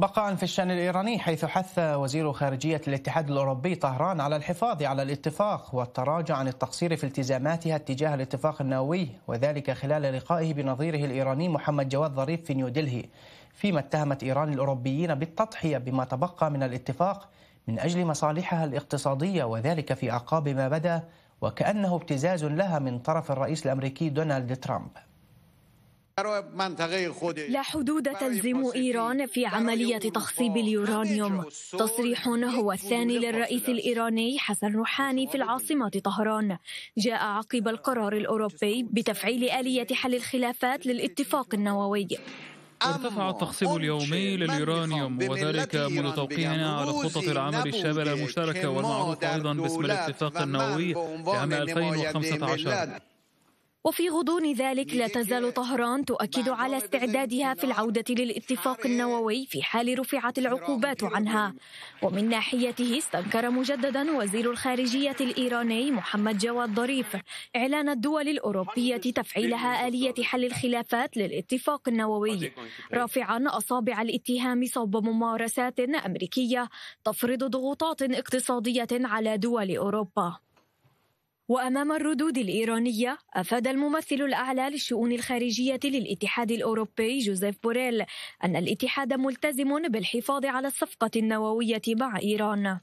بقاء في الشأن الإيراني حيث حث وزير خارجية الاتحاد الأوروبي طهران على الحفاظ على الاتفاق والتراجع عن التقصير في التزاماتها اتجاه الاتفاق النووي وذلك خلال لقائه بنظيره الإيراني محمد جواد ظريف في نيودلهي فيما اتهمت إيران الأوروبيين بالتضحية بما تبقى من الاتفاق من أجل مصالحها الاقتصادية وذلك في أعقاب ما بدا وكأنه ابتزاز لها من طرف الرئيس الأمريكي دونالد ترامب لا حدود تلزم إيران في عملية تخصيب اليورانيوم تصريح هو الثاني للرئيس الإيراني حسن روحاني في العاصمة طهران جاء عقب القرار الأوروبي بتفعيل آلية حل الخلافات للاتفاق النووي ارتفع التخصيب اليومي لليورانيوم وذلك منذ توقيعنا على خطة العمل الشاملة المشتركة والمعروف أيضا باسم الاتفاق النووي لعام 2015 وفي غضون ذلك لا تزال طهران تؤكد على استعدادها في العودة للاتفاق النووي في حال رفعت العقوبات عنها ومن ناحيته استنكر مجددا وزير الخارجية الإيراني محمد جواد ظريف إعلان الدول الأوروبية تفعيلها آلية حل الخلافات للاتفاق النووي رافعا أصابع الاتهام صوب ممارسات أمريكية تفرض ضغوطات اقتصادية على دول أوروبا وأمام الردود الإيرانية أفاد الممثل الأعلى للشؤون الخارجية للاتحاد الأوروبي جوزيف بوريل أن الاتحاد ملتزم بالحفاظ على الصفقة النووية مع إيران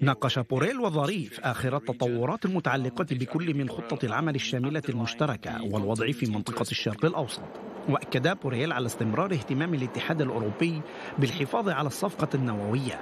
ناقش بوريل وظريف آخر التطورات المتعلقة بكل من خطة العمل الشاملة المشتركة والوضع في منطقة الشرق الأوسط واكد بوريال على استمرار اهتمام الاتحاد الاوروبي بالحفاظ على الصفقه النوويه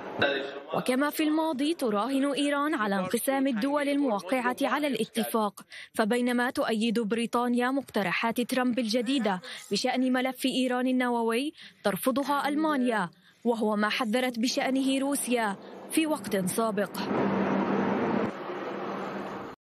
وكما في الماضي تراهن ايران على انقسام الدول الموقعه على الاتفاق فبينما تؤيد بريطانيا مقترحات ترامب الجديده بشان ملف ايران النووي ترفضها المانيا وهو ما حذرت بشانه روسيا في وقت سابق